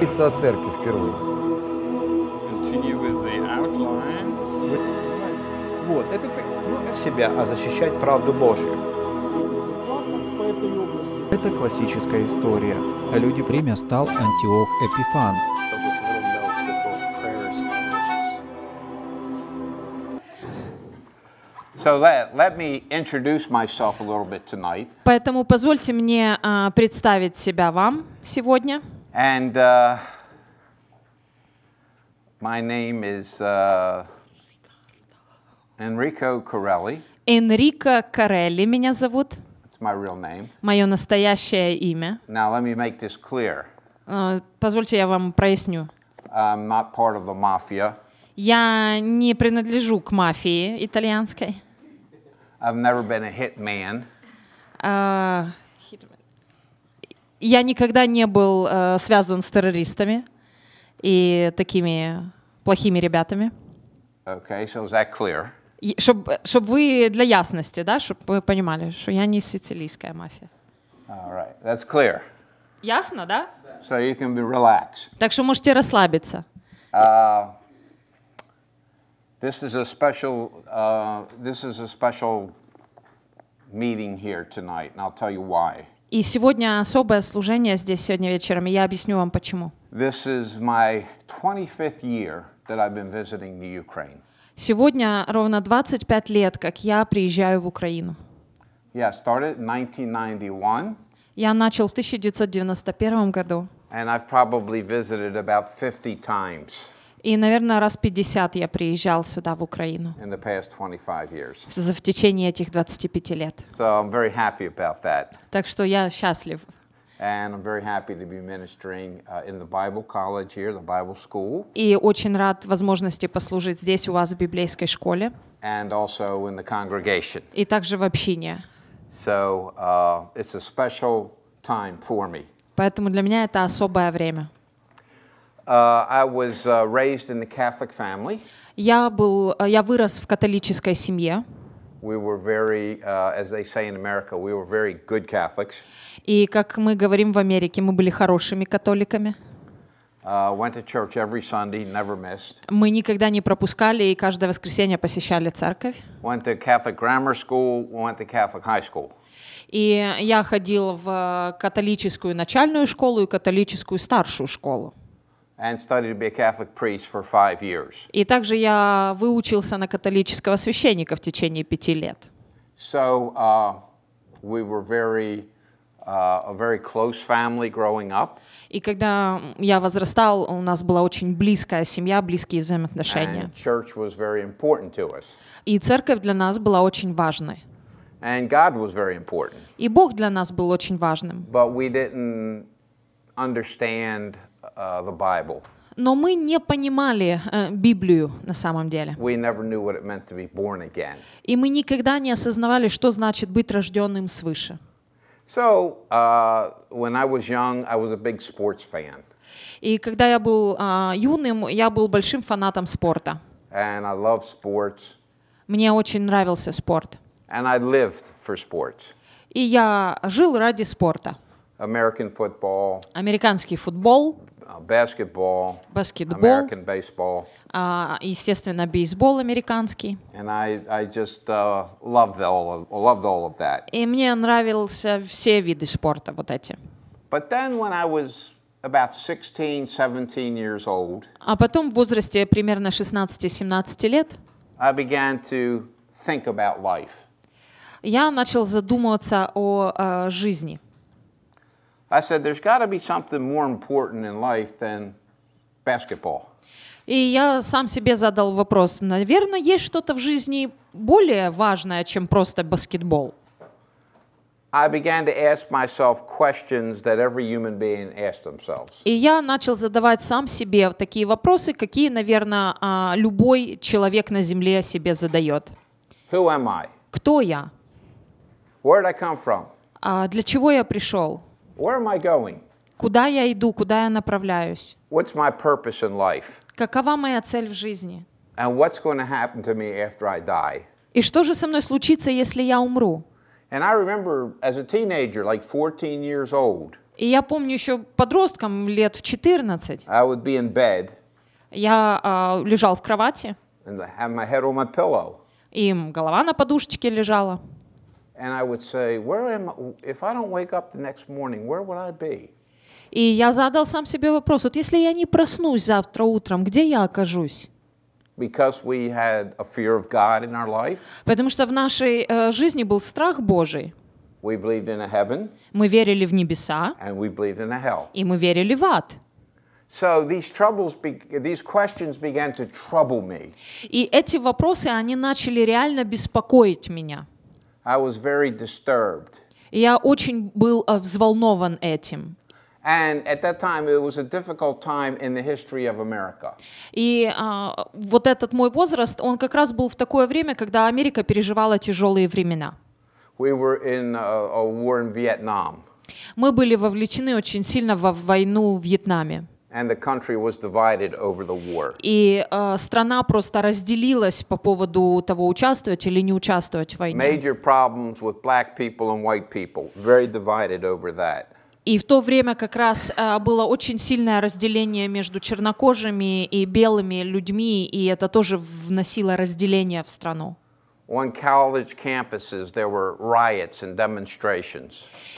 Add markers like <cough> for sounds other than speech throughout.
Лица церкви впервые. Вот, это ну, себя, а защищать правду Божью. Это классическая история. Люди время стал Антиох Эпифан, Поэтому позвольте мне а, представить себя вам сегодня. And uh, my name is uh, Enrico Corelli. Enrico Corelli меня зовут. It's my real name. Мое настоящее имя. Now let me make this clear. А, позвольте, я вам проясню. I'm not part of the mafia. Я не принадлежу к мафии итальянской. I've never been a hitman. Uh, а, hitman. Я никогда не был uh, связан с террористами и такими плохими ребятами. Okay, so is that clear? Чтобы чтоб вы для ясности, да, чтобы вы понимали, что я не сицилийская мафия. All right, that's clear. Ясно, да? So you can be relaxed. Так что можете расслабиться. Uh, This is a special, uh, this is a special meeting here tonight, and I'll tell you why. И сегодня особое служение здесь сегодня вечером, и я объясню вам почему. This is my 25th year that I've been visiting the Ukraine. Сегодня ровно 25 лет, как я приезжаю в Украину. Yeah, started in 1991. Я начал в 1991 году. And I've probably visited about 50 times. И, наверное, раз 50 я приезжал сюда, в Украину. За, в течение этих 25 лет. So так что я счастлив. And I'm very happy to be ministering uh, in the Bible college here, the Bible school. И очень рад возможности послужить здесь у вас в библейской школе. And also in the congregation. И также в общине. So uh, it's a special time for me. Поэтому для меня это особое время. Uh, I was uh, raised in the Catholic family. Я был, э, я вырос в католической семье. We were very, uh, as they say in America, we were very good Catholics. И как мы говорим в Америке, мы были хорошими католиками. Uh, went to church every Sunday, never missed. Мы никогда не пропускали и каждое воскресенье посещали церковь. Went to Catholic grammar school, went to Catholic high school. И я ходил в э, католическую начальную школу и католическую старшую школу. И также я выучился на католического священника в течение пяти лет. So uh, we were very Uh, a very close family growing up. И когда я возрастал, у нас была очень близкая семья, близкие взаимоотношения. And church was very important to us. И церковь для нас была очень важной. And God was very important. И Бог для нас был очень важным. But we didn't understand Uh, the Bible. Но мы не понимали э, Библию на самом деле. И мы никогда не осознавали, что значит быть рожденным свыше. Uh, И когда я был uh, юным, я был большим фанатом спорта. And I love sports. Мне очень нравился спорт. And I lived for sports. И я жил ради спорта. American football, американский футбол, uh, basketball, баскетбол, American baseball. Uh, естественно, бейсбол американский. И мне нравились все виды спорта вот эти. But then when I was about 16, 17 years old, а потом в возрасте примерно 16-17 лет I began to think about life. я начал задумываться о uh, жизни. I said, there's got to be something more important in life than basketball. И я сам себе задал вопрос, наверное, есть что-то в жизни более важное, чем просто баскетбол? I began to ask myself questions that every human being asked themselves. И я начал задавать сам себе такие вопросы, какие, наверное, а, любой человек на земле себе задает. Who am I? Кто я? Where did I come from? А, для чего я пришел? Where am I going? Куда я иду, куда я направляюсь? What's my purpose in life? Какова моя цель в жизни? And what's going to happen to me after I die? И что же со мной случится, если я умру? And I remember as a teenager, like 14 years old. И я помню еще подростком лет в 14. I would be in bed. Я uh, лежал в кровати. And have my head on my pillow. И голова на подушечке лежала. And I would say, where am if I don't wake up the next morning, where would I be? И я задал сам себе вопрос: вот если я не проснусь завтра утром, где я окажусь? Because we had a fear of God in our life. Потому что в нашей э, жизни был страх Божий. We believed in a heaven. Мы верили в небеса. And we believed in a hell. И мы верили в ад. So these troubles, these questions began to trouble me. И эти вопросы они начали реально беспокоить меня. I was very disturbed. Я очень был э, взволнован этим. And at that time, it was a difficult time in the history of America. И uh, вот этот мой возраст, он как раз был в такое время, когда Америка переживала тяжелые времена. We were in a, a war in Vietnam. Мы были вовлечены очень сильно во войну в Вьетнаме. И э, страна просто разделилась по поводу того, участвовать или не участвовать в войне. Major problems with black people people. and white Very divided over that. И в то время как раз э, было очень сильное разделение между чернокожими и белыми людьми, и это тоже вносило разделение в страну.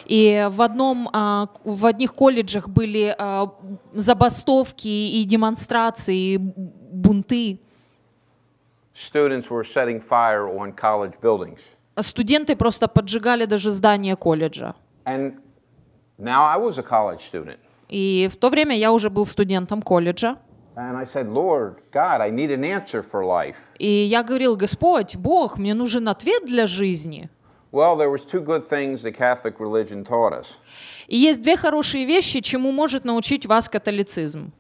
И в, одном, в одних колледжах были забастовки и демонстрации, и бунты. Students were setting fire on college buildings. Студенты просто поджигали даже здание колледжа. And now I was a college student. И в то время я уже был студентом колледжа. И я говорил, Господь, Бог, мне нужен ответ для жизни. Well, there was two good things the Catholic religion taught us. И есть две хорошие вещи, чему может научить вас католицизм.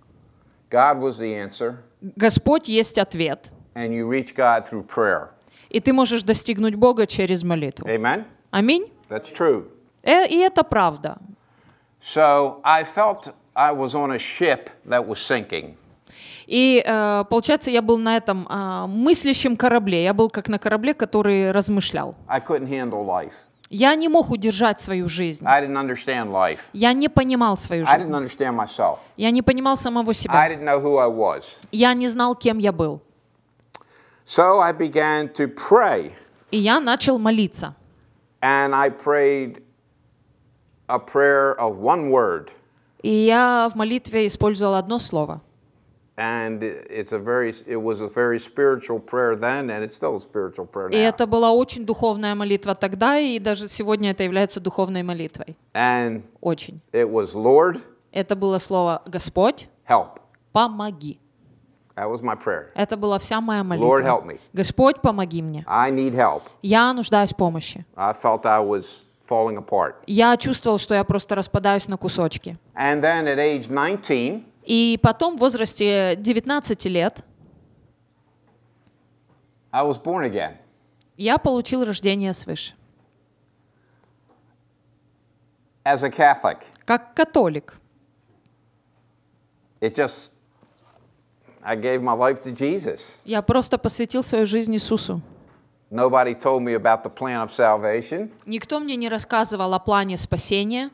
God was the answer. Господь есть ответ. And you reach God through prayer. И ты можешь достигнуть Бога через молитву. Amen. Аминь. That's true. Э, и это правда. So I felt I was on a ship that was sinking. И э, получается, я был на этом э, мыслящем корабле. Я был как на корабле, который размышлял. I couldn't handle life. Я не мог удержать свою жизнь. I didn't understand life. Я не понимал свою жизнь. I didn't understand myself. Я не понимал самого себя. I didn't know who I was. Я не знал, кем я был. So I began to pray. И я начал молиться. And I prayed a prayer of one word. И я в молитве использовал одно слово. And it's a very, it was a very spiritual prayer then, and it's still a spiritual prayer now. И это была очень духовная молитва тогда, и даже сегодня это является духовной молитвой. And очень. It was Lord. Это было слово Господь. Help. Помоги. That was my prayer. Это была вся моя молитва. Lord, help me. Господь, помоги мне. I need help. Я нуждаюсь в помощи. I felt I was falling apart. Я чувствовал, что я просто распадаюсь на кусочки. And then at age 19, и потом в возрасте 19 лет I was born again. я получил рождение свыше. As a Catholic, как католик. It just, I gave my life to Jesus. Я просто посвятил свою жизнь Иисусу. Nobody told me about the plan of salvation. Никто мне не рассказывал о плане спасения.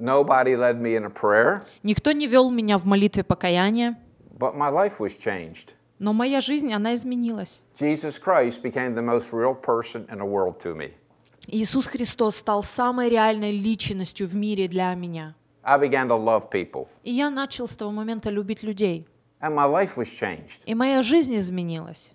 Nobody led me in a prayer. Никто не вел меня в молитве покаяния. But my life was changed. Но моя жизнь, она изменилась. Jesus Christ became the most real person in the world to me. Иисус Христос стал самой реальной личностью в мире для меня. I began to love people. И я начал с того момента любить людей. And my life was changed. И моя жизнь изменилась.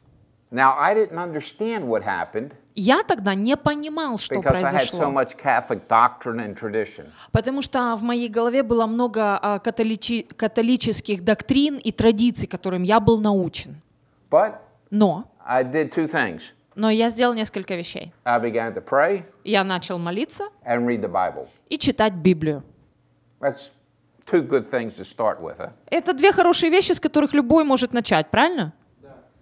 Now I didn't understand what happened. Я тогда не понимал, что произошло. So Потому что а, в моей голове было много uh, католичи- католических доктрин и традиций, которым я был научен. But Но I did two things. Но я сделал несколько вещей. I began to pray я начал молиться and read the Bible. и читать Библию. That's two good things to start with, eh? Это две хорошие вещи, с которых любой может начать, правильно?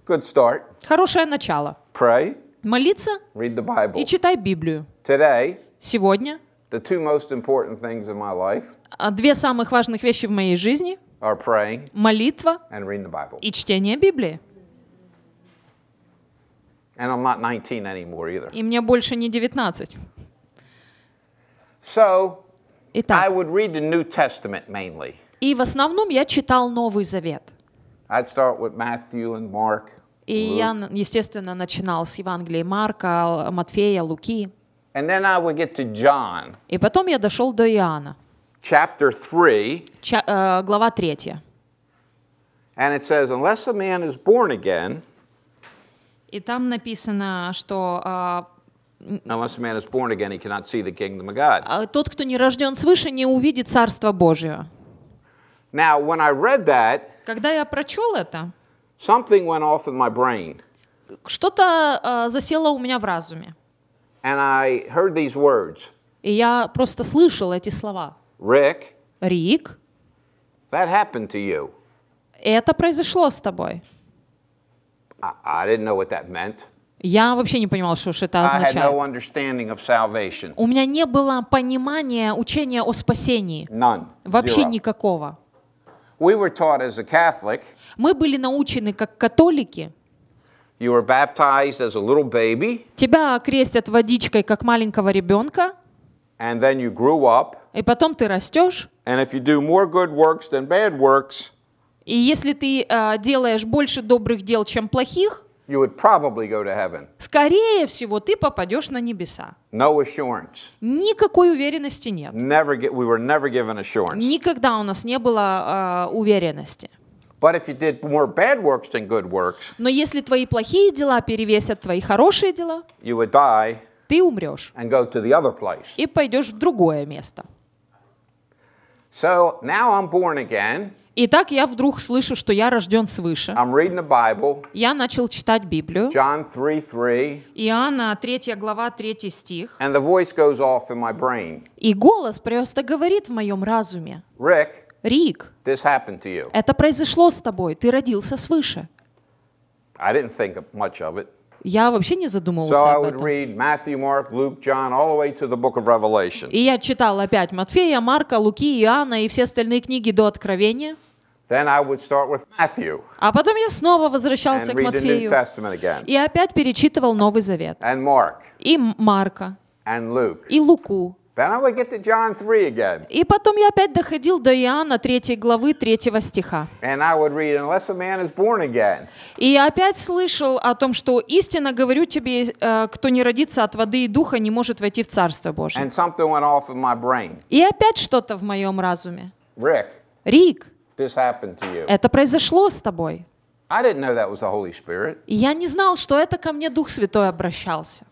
Good start. Хорошее начало. Pray молиться Read the Bible. и читай Библию. Today, Сегодня the two most important things in my life две самых важных вещи в моей жизни are praying молитва and reading the Bible. и чтение Библии. And I'm not 19 anymore either. И мне больше не 19. So, Итак, I would read the New Testament mainly. И в основном я читал Новый Завет. I'd start with Matthew and Mark. И Luke. я, естественно, начинал с Евангелия Марка, Матфея, Луки. And then I would get to John. И потом я дошел до Иоанна. Chapter three. Ча- э, глава третья. And it says, unless a man is born again, и там написано, что э, Unless a man is born again, he cannot see the kingdom of God. Э, тот, кто не рожден свыше, не увидит Царство Божие. Now, when I read that, Когда я прочел это, Something went off in my brain. Что-то э, засело у меня в разуме. And I heard these words. И я просто слышал эти слова. Рик. Рик. That happened to you. Это произошло с тобой. I, I didn't know what that meant. Я вообще не понимал, что это означает. No У меня не было понимания учения о спасении. None. Вообще Zero. никакого. We were taught as a Catholic. Мы были научены как католики. You were baptized as a little baby. Тебя крестят водичкой как маленького ребенка. And then you grew up. И потом ты растешь. And if you do more good works than bad works. И если ты э, делаешь больше добрых дел, чем плохих you would probably go to heaven. Скорее всего, ты попадешь на небеса. No assurance. Никакой уверенности нет. Never get, we were never given assurance. Никогда у нас не было э, уверенности. But if you did more bad works than good works, Но если твои плохие дела перевесят твои хорошие дела, you would die ты умрешь and go to the other place. и пойдешь в другое место. So now I'm born again. И так я вдруг слышу, что я рожден свыше. Я начал читать Библию. 3, 3. Иоанна 3 глава 3 стих. И голос просто говорит в моем разуме. Рик. Рик, это произошло с тобой, ты родился свыше. I didn't think much of it. Я вообще не задумывался so об этом. и я читал опять Матфея, Марка, Луки, Иоанна и все остальные книги до Откровения. Then I would start with Matthew, а потом я снова возвращался and к Матфею и опять перечитывал Новый Завет. And Mark, и Марка. And Luke. И Луку. И потом я опять доходил до Иоанна 3 главы 3 стиха. И я опять слышал о том, что истинно говорю тебе, э, кто не родится от воды и духа, не может войти в Царство Божие. И опять что-то в моем разуме. Rick, Рик, это произошло с тобой. Я не знал, что это ко мне Дух Святой обращался.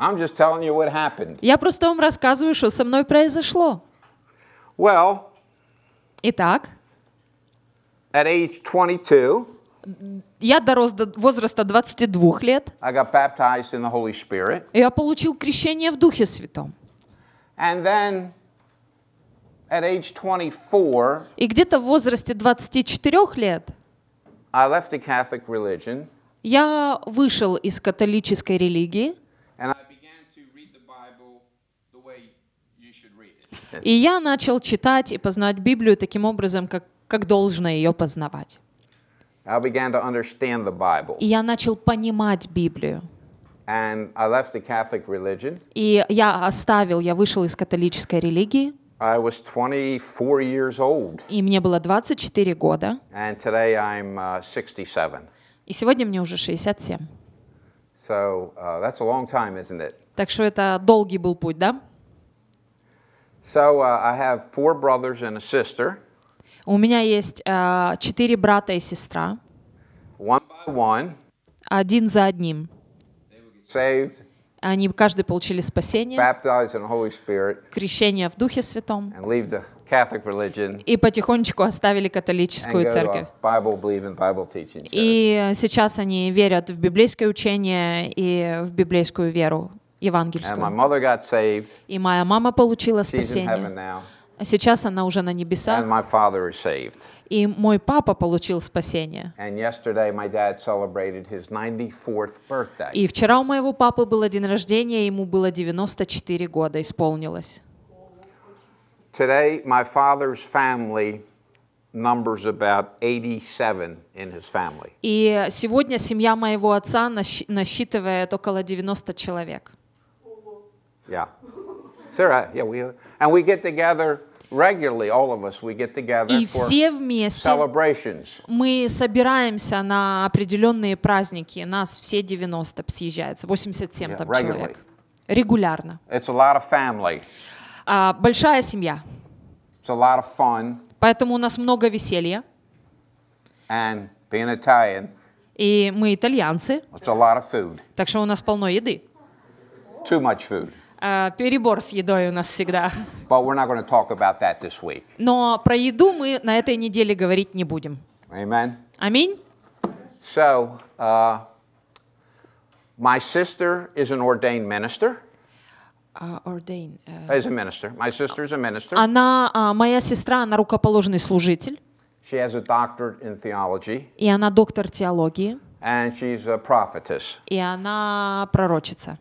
I'm just telling you what happened. Я просто вам рассказываю, что со мной произошло. Well, Итак, at age 22, я дорос до возраста 22 лет. I got baptized in the Holy Spirit. Я получил крещение в Духе Святом. And then at age 24, и где-то в возрасте 24 лет I left the Catholic religion, я вышел из католической религии. And I И я начал читать и познавать Библию таким образом, как, как должно ее познавать. I began to understand the Bible. И я начал понимать Библию. And I left the Catholic religion. И я оставил, я вышел из католической религии. I was 24 years old. И мне было 24 года. And today I'm uh, 67. И сегодня мне уже 67. So uh, that's a long time, isn't it? Так что это долгий был путь, да? So uh, I have four brothers and a sister. У меня есть uh, четыре брата и сестра. One by one. Один за одним. Saved. Они каждый получили спасение. Baptized in the Holy Spirit. Крещение в Духе Святом. And leave the Catholic religion. И потихонечку оставили католическую церковь. И сейчас они верят в библейское учение и в библейскую веру евангельскую. И моя мама получила спасение. А сейчас она уже на небесах. И мой папа получил спасение. И вчера у моего папы был день рождения, ему было 94 года исполнилось. И сегодня семья моего отца насчитывает около 90 человек. Yeah. Sarah, yeah, we, and we get together regularly, all of us, we get together И for все вместе celebrations. мы собираемся на определенные праздники. Нас все 90 съезжается, 87 yeah, там regularly. человек. Регулярно. It's a lot of family. А, большая семья. It's a lot of fun. Поэтому у нас много веселья. And being Italian, И мы итальянцы. It's a lot of food. Так что у нас полно еды. Too much food. Uh, перебор с едой у нас всегда. But we're not going to talk about that this week. Но про еду мы на этой неделе говорить не будем. Amen. Аминь. So, uh, my sister is an ordained minister. Uh, ordained. Uh, is a minister. My sister is a minister. Она, uh, моя сестра, она рукоположный служитель. She has a doctorate in theology. И она доктор теологии. And she's a prophetess. И она пророчица.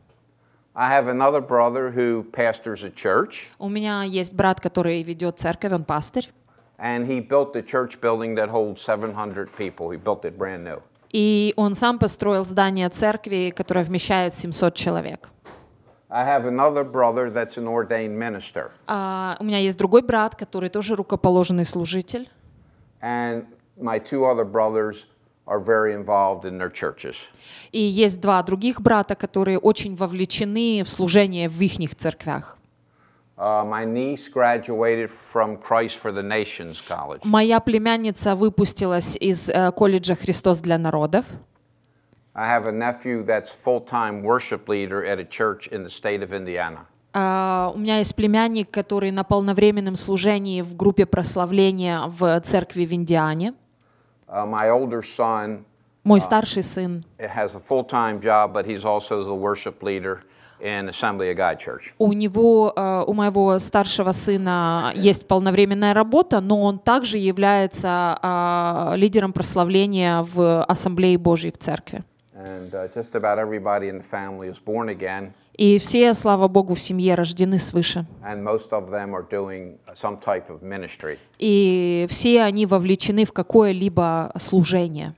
I have another brother who pastors a church. У меня есть брат, который ведет церковь, он пастырь. And he built the church building that holds 700 people. He built it brand new. И он сам построил здание церкви, которое вмещает 700 человек. I have another brother that's an ordained minister. Uh, у меня есть другой брат, который тоже рукоположенный служитель. And my two other brothers are very involved in their churches. И есть два других брата, которые очень вовлечены в служение в их церквях. Моя племянница выпустилась из э, колледжа Христос для народов. у меня есть племянник, который на полновременном служении в группе прославления в церкви в Индиане. my older son. Мой старший has a full-time job, but he's also the worship leader. In Assembly of God Church. У него, у моего старшего сына есть полновременная работа, но он также является лидером прославления в Ассамблее Божьей в церкви. And, just about everybody in the family is born again. И все, слава Богу, в семье рождены свыше. И все они вовлечены в какое-либо служение.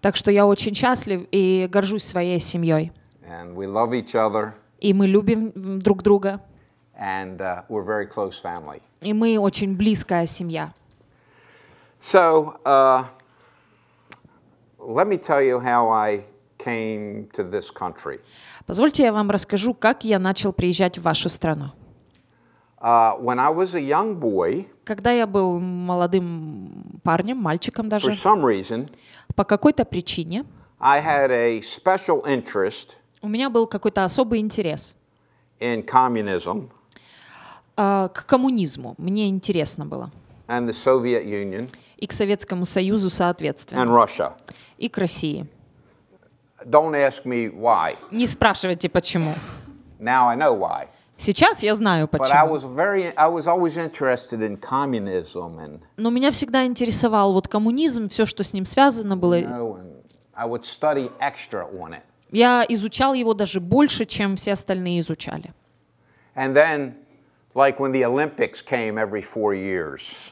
Так что я очень счастлив и горжусь своей семьей. И мы любим друг друга. Uh, и мы очень близкая семья. So, uh, let me tell you how I came to this country. Позвольте я вам расскажу, как я начал приезжать в вашу страну. Uh, when I was a young boy, когда я был молодым парнем, мальчиком даже, for some reason, по какой-то причине, I had a special interest у меня был какой-то особый интерес in communism, uh, к коммунизму. Мне интересно было. And the Soviet Union, и к Советскому Союзу соответственно. And Russia. И к России. Don't ask me why. Не спрашивайте почему. Now I know why. Сейчас я знаю почему. Но меня всегда интересовал вот коммунизм, все, что с ним связано было. Я изучал его даже больше, чем все остальные изучали.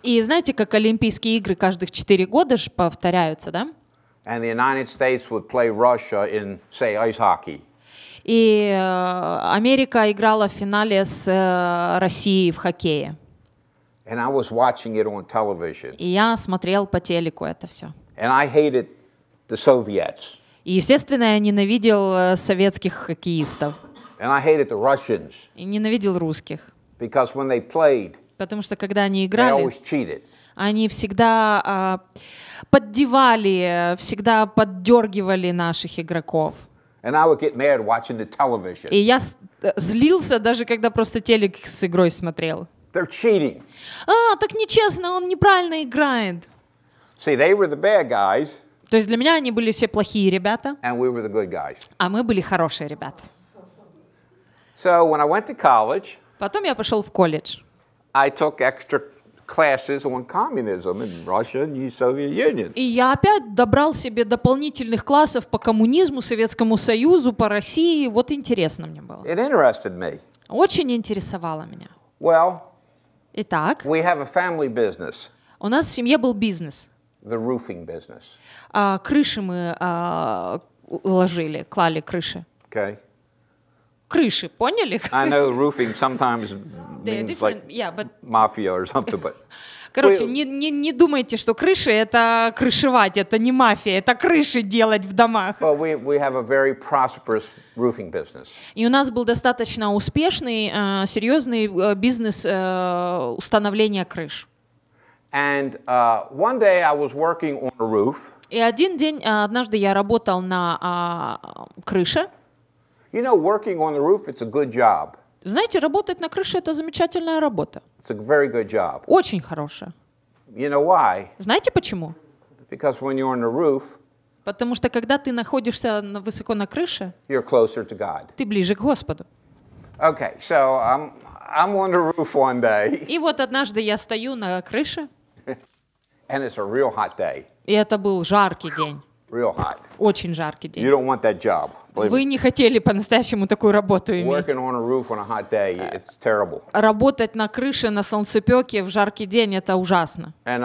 И знаете, как Олимпийские игры каждых четыре года повторяются, да? And the United States would play Russia in, say, ice hockey. И Америка играла в финале с Россией в хоккее. And I was watching it on television. И я смотрел по телеку это все. And I hated the Soviets. И, естественно, я ненавидел советских хоккеистов. And I hated the Russians. И ненавидел русских. Because when they played, Потому что когда они играли, they always cheated они всегда э, поддевали, всегда поддергивали наших игроков. And I would get mad watching the television. И я э, злился даже когда просто телек с игрой смотрел. They're cheating. А, так нечестно, он неправильно играет. See, they were the bad guys. То есть для меня они были все плохие ребята. And we were the good guys. А мы были хорошие ребята. So when I went to college, Потом я пошел в колледж. I took extra classes on communism in Russia and the Soviet Union. И я опять добрал себе дополнительных классов по коммунизму, Советскому Союзу, по России. Вот интересно мне было. It interested me. Очень интересовало меня. Well, Итак, we have a family business. у нас в семье был бизнес. The roofing business. А, крыши мы а, ложили, клали крыши. Okay крыши, поняли? I know roofing sometimes <laughs> means like yeah, but... mafia or something, but... <laughs> Короче, не, не, не думайте, что крыши — это крышевать, это не мафия, это крыши делать в домах. Well, we, we have a very prosperous roofing business. И у нас был достаточно успешный, э, серьезный э, бизнес э, установления крыш. And uh, one day I was working on a roof. И один день, однажды я работал на а, крыше. You know, working on the roof, it's a good job. Знаете, работать на крыше – это замечательная работа. It's a very good job. Очень хорошая. You know why? Знаете почему? Because when you're on the roof, Потому что когда ты находишься на, высоко на крыше, you're closer to God. ты ближе к Господу. Okay, so I'm, I'm on the roof one day. И вот однажды я стою на крыше. <laughs> And it's a real hot day. И это был жаркий день real hot. Очень жаркий день. You don't want that job. Вы не хотели по-настоящему такую работу иметь. Работать на крыше на солнцепеке в жаркий день это ужасно. И все,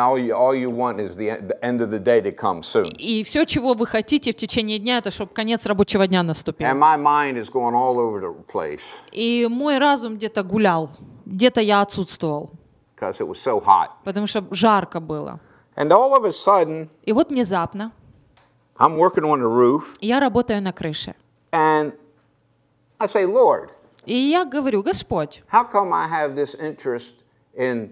чего вы хотите в течение дня, это чтобы конец рабочего дня наступил. And my mind is going all over the place. И мой разум где-то гулял, где-то я отсутствовал. it was so hot. Потому что жарко было. And all of a sudden. И вот внезапно. I'm working on the roof. Я работаю на крыше. And I say, Lord. И я говорю, Господь. How come I have this interest in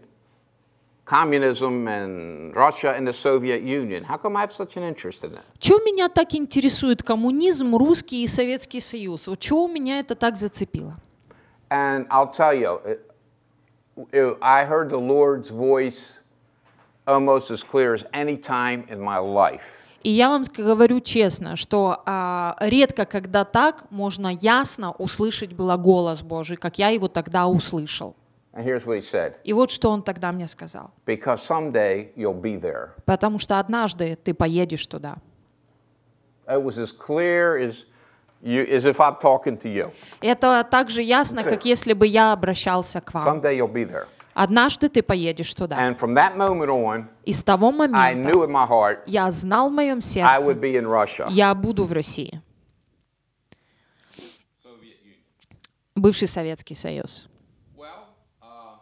communism and Russia and the Soviet Union? How come I have such an interest in that? Чего меня так интересует коммунизм, русский и Советский Союз? Вот чего меня это так зацепило? And I'll tell you, I heard the Lord's voice almost as clear as any time in my life. И я вам говорю честно, что а, редко, когда так, можно ясно услышать было голос Божий, как я его тогда услышал. And here's what he said. И вот что он тогда мне сказал. Because someday you'll be there. Потому что однажды ты поедешь туда. It was as clear as you, as if I'm talking to you. Это так же ясно, как если бы я обращался к вам. Someday you'll be there. Однажды ты поедешь туда. On, и с того момента heart, я знал в моем сердце, я буду в России. Бывший Советский Союз. Uh,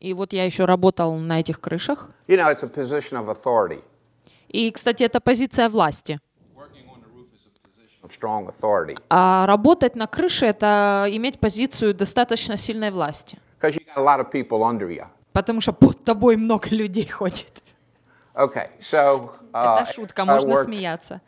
и вот я еще работал на этих крышах. You know, it's a position of authority. И, кстати, это позиция власти. А работать на крыше — это иметь позицию достаточно сильной власти. Потому что под тобой много людей ходит. Okay, so, uh, это шутка, можно worked, смеяться.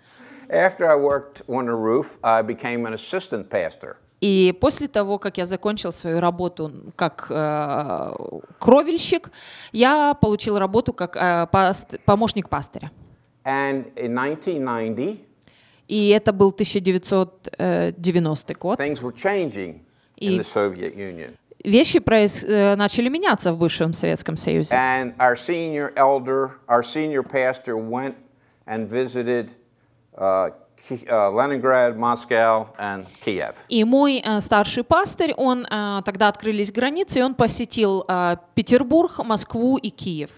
After I worked on the roof, I became an assistant pastor. И после того, как я закончил свою работу как э, кровельщик, я получил работу как э, паст, помощник пастыря. And in 1990, и это был 1990 э, год. И вещи проис... Э, начали меняться в бывшем Советском Союзе. And our senior elder, our senior pastor went and visited uh, Ленинград, Москва и Киев. И мой э, старший пастырь, он тогда открылись границы, и он посетил Петербург, Москву и Киев.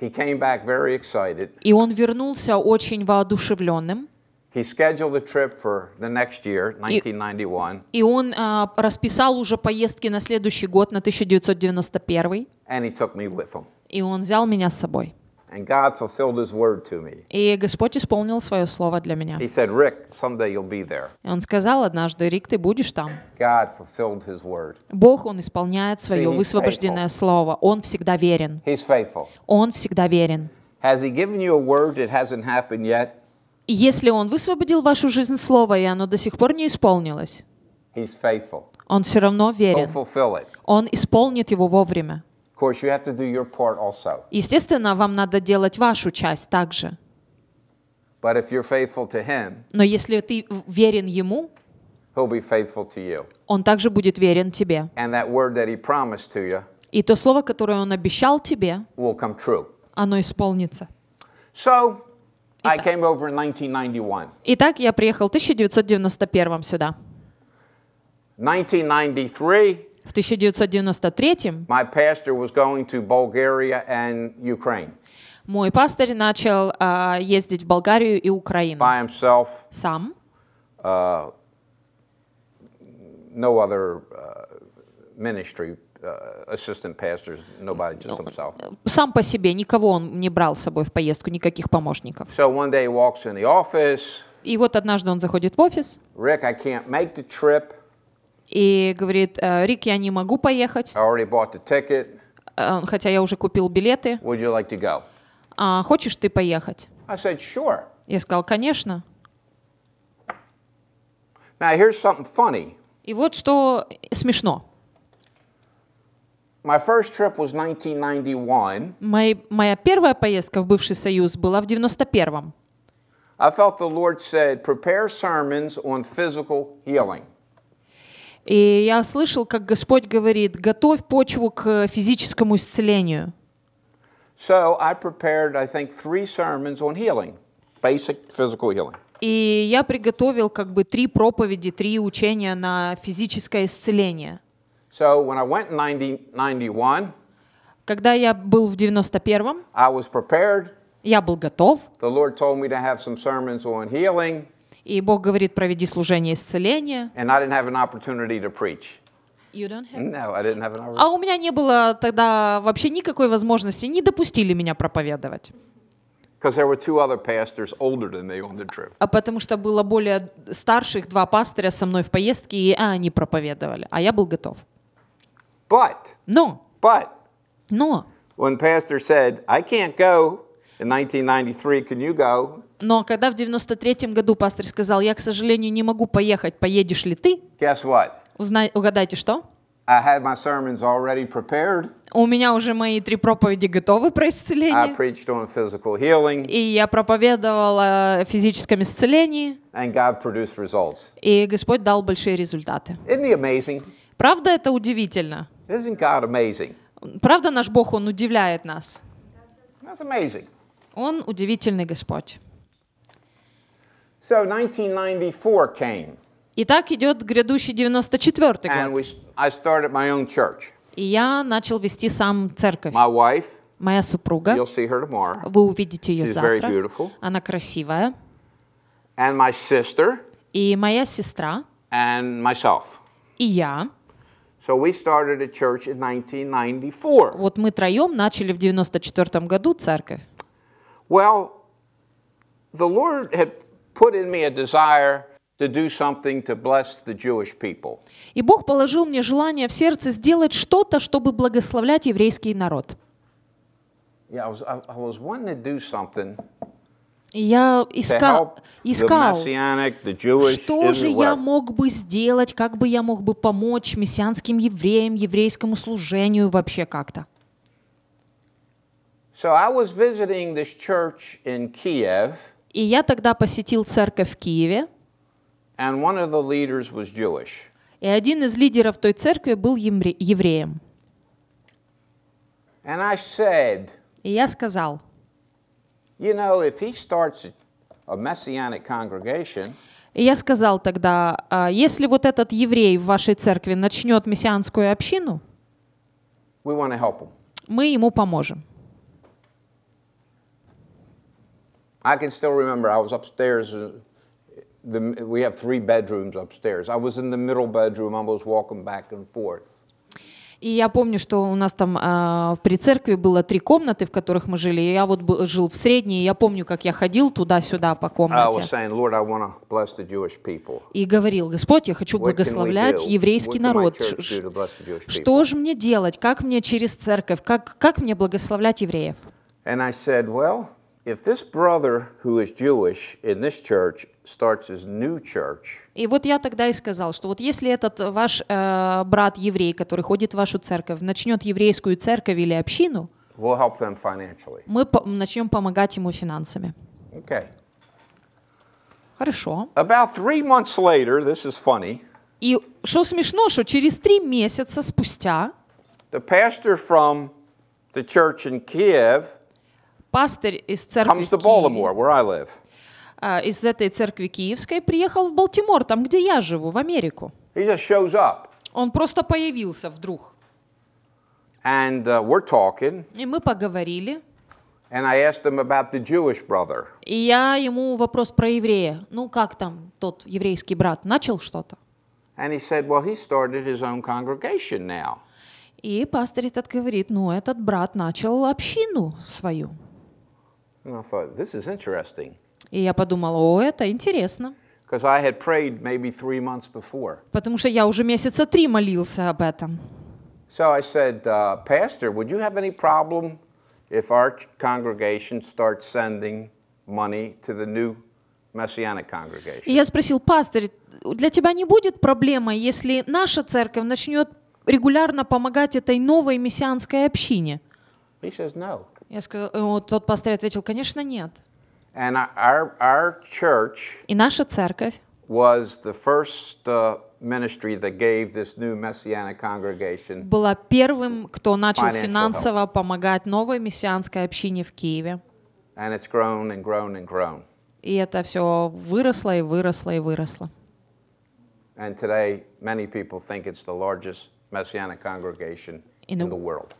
He came back very excited. И он вернулся очень воодушевленным. He scheduled a trip for the next year, 1991. И, и он uh, расписал уже поездки на следующий год, на 1991. And he took me with him. И он взял меня с собой. And God fulfilled his word to me. И Господь исполнил свое слово для меня. He said, Rick, someday you'll be there. И он сказал однажды, Рик, ты будешь там. God fulfilled his word. Бог, Он исполняет свое See, высвобожденное слово. Он всегда верен. He's faithful. Он всегда верен. Has he given you a word that hasn't happened yet? Если Он высвободил вашу жизнь Слово, и оно до сих пор не исполнилось, Он все равно верен. Он исполнит его вовремя. Естественно, вам надо делать вашу часть также. Но если ты верен Ему, Он также будет верен тебе. И то слово, которое Он обещал тебе, оно исполнится. I came over in 1991. Итак, я приехал в 1991 сюда. 1993. В 1993 my pastor was going to Bulgaria and Ukraine. Мой пастор начал uh, ездить в Болгарию и Украину. By himself. Сам. Uh, no other uh, ministry Э, ну, сам по себе, никого он не брал с собой в поездку, никаких помощников. So one day he walks in the office. И вот однажды он заходит в офис. Rick, I can't make the trip. И говорит, «Э, Рик, я не могу поехать. I already bought the ticket. Э, хотя я уже купил билеты. Would you like to go? А, хочешь ты поехать? I said, sure. Я сказал, конечно. Now here's something funny. И вот что смешно. My first trip was 1991. Моя, первая поездка в бывший Союз была в 91-м. I felt the Lord said, prepare sermons on physical healing. И я слышал, как Господь говорит, готовь почву к э, физическому исцелению. So I prepared, I think, three sermons on healing, basic physical healing. И я приготовил как бы три проповеди, три учения на физическое исцеление. So when I went in 1991, когда я был в 91-м, I was prepared. Я был готов. The Lord told me to have some sermons on healing. И Бог говорит, проведи служение исцеления. And I didn't have an opportunity to preach. You don't have... No, I didn't have an а opportunity. А у меня не было тогда вообще никакой возможности, не допустили меня проповедовать. потому что было более старших два пастыря со мной в поездке, и они проповедовали, а я был готов. But. Но. But. Но. When pastor said, I can't go in 1993, can you go? Но когда в 93 году пастор сказал, я, к сожалению, не могу поехать, поедешь ли ты? Guess what? Узнай, угадайте, что? I had my sermons already prepared. У меня уже мои три проповеди готовы про исцеление. I preached on physical healing. И я проповедовал о физическом исцелении. And God produced results. И Господь дал большие результаты. Isn't he amazing? Правда это удивительно? Isn't God amazing? Правда, наш Бог, Он удивляет нас. That's amazing. Он удивительный Господь. So 1994 came. И идет грядущий 94 год. И я начал вести сам церковь. My wife, Моя супруга, you'll see her tomorrow. вы увидите ее She's завтра, very beautiful. она красивая. And my sister, и моя сестра, and myself. и я. So we started a church in 1994. Вот мы троем начали в 94 году церковь. Well, the Lord had put in me a desire to do something to bless the Jewish people. И Бог положил мне желание в сердце сделать что-то, чтобы благословлять еврейский народ. Yeah, I was, I was wanting to do something я искал, искал что же я мог бы сделать, как бы я мог бы помочь мессианским евреям, еврейскому служению вообще как-то. So I was visiting this church in Kiev. И я тогда посетил церковь в Киеве. And one of the leaders was Jewish. И один из лидеров той церкви был евреем. And I said, И я сказал, You know, if he starts a messianic congregation, и я сказал тогда, если вот этот еврей в вашей церкви начнет мессианскую общину, мы ему поможем. I can still remember I was upstairs. Uh, the, we have three bedrooms upstairs. I was in the middle bedroom. I was walking back and forth. И я помню, что у нас там э, а, при церкви было три комнаты, в которых мы жили. я вот был, жил в средней, и я помню, как я ходил туда-сюда по комнате. Saying, и говорил, Господь, я хочу благословлять еврейский народ. Что же мне делать? Как мне через церковь? Как, как мне благословлять евреев? And I said, well, и вот я тогда и сказал, что вот если этот ваш э, брат еврей, который ходит в вашу церковь, начнет еврейскую церковь или общину, we'll help them financially. мы по- начнем помогать ему финансами. Okay. Хорошо. About three months later, this is funny. И что смешно, что через три месяца спустя the pastor from the church in Kiev пастырь из церкви comes to Baltimore, where I live. А, из этой церкви Киевской приехал в Балтимор, там, где я живу, в Америку. He just shows up. Он просто появился вдруг. And uh, we're talking. И мы поговорили. And I asked him about the Jewish brother. И я ему вопрос про еврея. Ну как там тот еврейский брат начал что-то? And he said, well, he started his own congregation now. И пастор этот говорит, ну этот брат начал общину свою. И я подумала, о, это интересно. Потому что я уже месяца три молился об этом. So I said, uh, Pastor, would you have any problem if our congregation starts sending money to the new Messianic congregation? И я спросил, пастор, для тебя не будет проблемы, если наша церковь начнет регулярно помогать этой новой мессианской общине? He says, no. Я сказал, тот пастырь ответил, конечно, нет. And our, our church И наша церковь was the first uh, ministry that gave this new messianic congregation была первым, кто начал финансово help. помогать новой мессианской общине в Киеве. And it's grown and grown and grown. И это все выросло и выросло и выросло. And today many people think it's the largest messianic congregation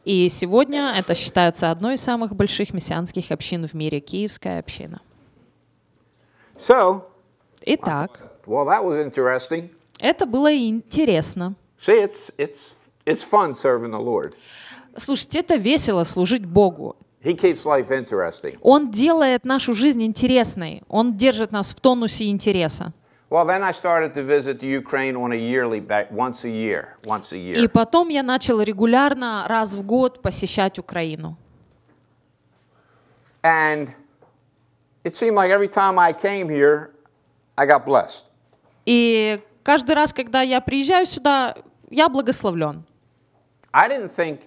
и сегодня это считается одной из самых больших мессианских общин в мире, киевская община. So, Итак, well, that was interesting. это было интересно. See, it's, it's, it's fun serving the Lord. Слушайте, это весело служить Богу. He keeps life interesting. Он делает нашу жизнь интересной. Он держит нас в тонусе интереса. Well, then I started to visit the Ukraine on a yearly back, once a year, once a year. И потом я начал регулярно раз в год посещать Украину. And it seemed like every time I came here, I got blessed. И каждый раз, когда я приезжаю сюда, я благословлен. I didn't think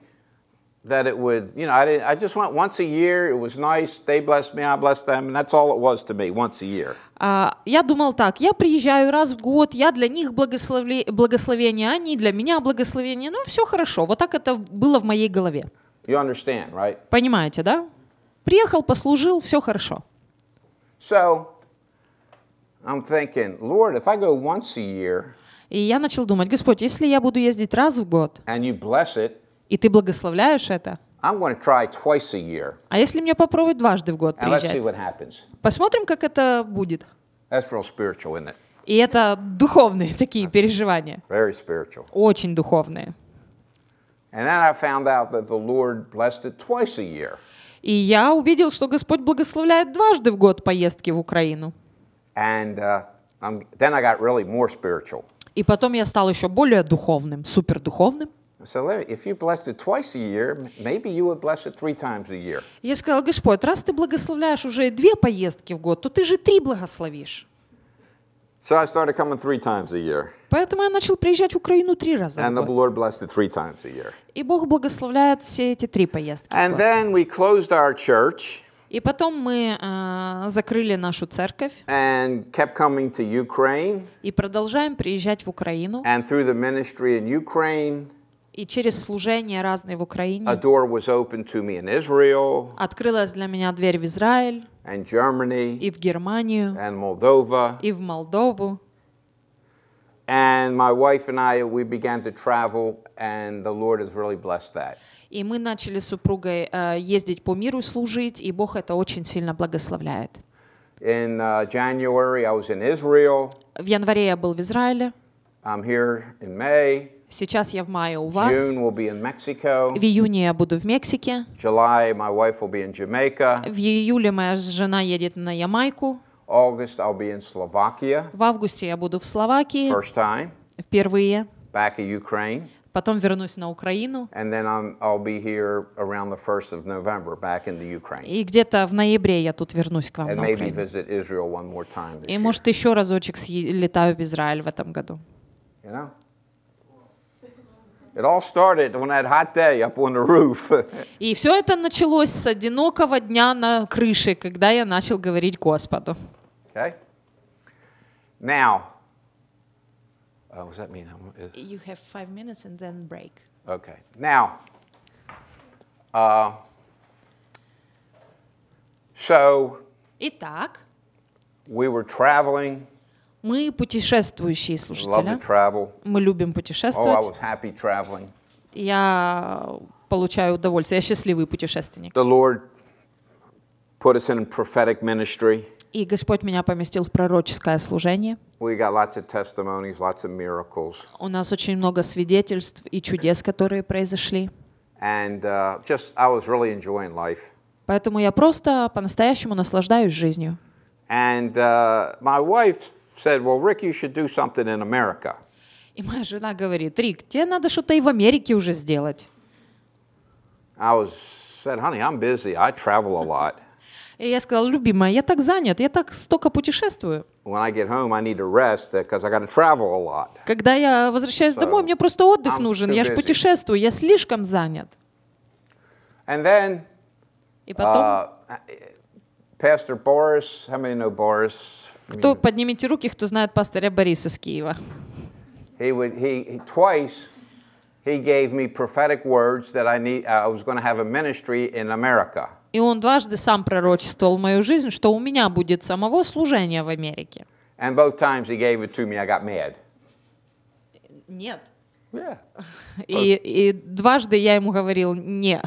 that it would, you know, I, I just went once a year, it was nice, they blessed me, I blessed them, and that's all it was to me, once a year. Uh, я думал так, я приезжаю раз в год, я для них благословле... благословение, они для меня благословение, ну все хорошо, вот так это было в моей голове. You understand, right? Понимаете, да? Приехал, послужил, все хорошо. So, I'm thinking, Lord, if I go once a year, и я начал думать, Господь, если я буду ездить раз в год, and you bless it, и ты благословляешь это. А если мне попробовать дважды в год приезжать? Посмотрим, как это будет. И это духовные <laughs> такие переживания. Очень духовные. И я увидел, что Господь благословляет дважды в год поездки в Украину. And, uh, then I got really more spiritual. И потом я стал еще более духовным, супердуховным. Я сказал, Господь, раз ты благословляешь уже две поездки в год, то ты же три благословишь. So I started coming three times a year. Поэтому я начал приезжать в Украину три раза And the Lord blessed it three times a year. И Бог благословляет все эти три поездки. And then we closed our church. И потом мы э, закрыли нашу церковь. And kept coming to Ukraine. И продолжаем приезжать в Украину. And through the ministry in Ukraine и через служение разные в Украине. A door was opened to me in Israel. Открылась для меня дверь в Израиль. And Germany. И в Германию. And Moldova. И в Молдову. And my wife and I, we began to travel, and the Lord has really blessed that. И мы начали с супругой э, ездить по миру служить, и Бог это очень сильно благословляет. In uh, January I was in Israel. В январе я был в Израиле. I'm here in May. Сейчас я в мае у вас. June will be in Mexico. В июне я буду в Мексике. July, my wife will be in Jamaica. В июле моя жена едет на Ямайку. August, I'll be in Slovakia. В августе я буду в Словакии. First time. Впервые. Back in Ukraine. Потом вернусь на Украину. And then I'm, I'll be here around the 1st of November, back in the Ukraine. И где-то в ноябре я тут вернусь к вам And на maybe Украину. visit Israel one more time this И year. может еще разочек летаю в Израиль в этом году. You know? It all started on that hot day up on the roof. <laughs> И все это началось с одинокого дня на крыше, когда я начал говорить Господу. Okay. Now, uh, what does that mean? Uh, you have five minutes and then break. Okay. Now, uh, so. Итак. We were traveling. Мы путешествующие слушатели. Мы любим путешествовать. Oh, Я получаю удовольствие. Я счастливый путешественник. The Lord put us in prophetic ministry. И Господь меня поместил в пророческое служение. У нас очень много свидетельств и чудес, которые произошли. And, uh, just, I was really enjoying life. Поэтому я просто по-настоящему наслаждаюсь жизнью. And, uh, my wife said, well, Rick, you should do something in America. И моя жена говорит, Рик, тебе надо что-то и в Америке уже сделать. I was said, honey, I'm busy. I travel a lot. <laughs> И я сказал, любимая, я так занят, я так столько путешествую. Uh, Когда я возвращаюсь so, домой, мне просто отдых I'm нужен. Я же путешествую, я слишком занят. And then, И потом. Uh, Pastor Boris, how many know Boris? Кто поднимите руки, кто знает пастыря Бориса с Киева? He would, he, twice he gave me prophetic words that I, need, I was going to have a ministry in America. И он дважды сам пророчествовал мою жизнь, что у меня будет самого служения в Америке. And both times he gave it to me, I got mad. Нет. Yeah. И, и дважды я ему говорил «не».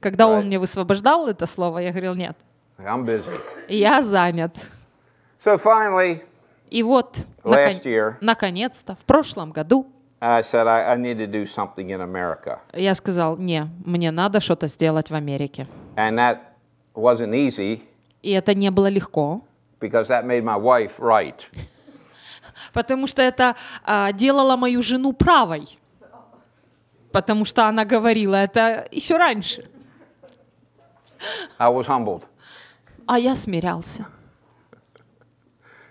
Когда right. он мне высвобождал это слово, я говорил «нет». I'm busy. Я занят. So finally, и вот, last year, наконец-то, в прошлом году, я сказал, не, мне надо что-то сделать в Америке. And that wasn't easy, и это не было легко. Because that made my wife right. Потому что это а, делало мою жену правой. Потому что она говорила это еще раньше. I was humbled а я смирялся.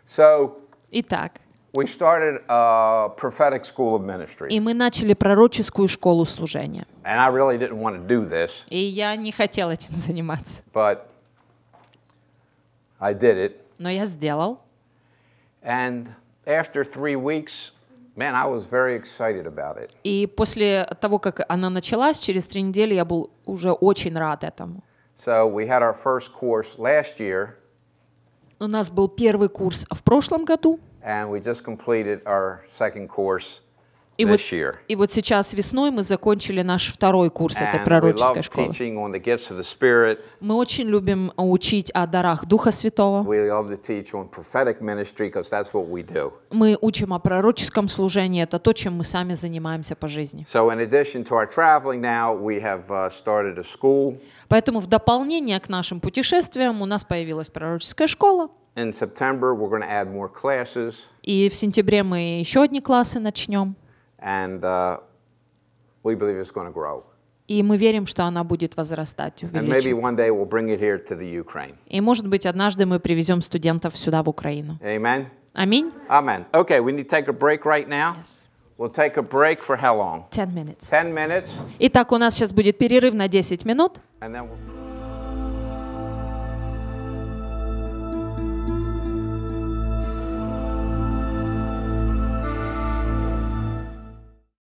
So, Итак, we started a prophetic school of ministry. И мы начали пророческую школу служения. And I really didn't want to do this. И я не хотел этим заниматься. But I did it. Но я сделал. And after three weeks, man, I was very excited about it. И после того, как она началась, через три недели я был уже очень рад этому. So we had our first course last year. У нас был первый курс в прошлом году. And we just completed our second course И вот, и вот сейчас весной мы закончили наш второй курс этой пророческой школы. Мы очень любим учить о дарах Духа Святого. Мы учим о пророческом служении, это то, чем мы сами занимаемся по жизни. Поэтому в дополнение к нашим путешествиям у нас появилась пророческая школа. In September we're going to add more classes. И в сентябре мы еще одни классы начнем. And uh, we believe it's going to grow. И мы верим, что она будет возрастать, увеличиваться. И, может быть, однажды мы привезем студентов сюда, в Украину. Аминь. Аминь. Okay, we need to take a break right now. Yes. We'll take a break for how long? 10 minutes. 10 minutes. Итак, у нас сейчас будет перерыв на 10 минут. And then we'll...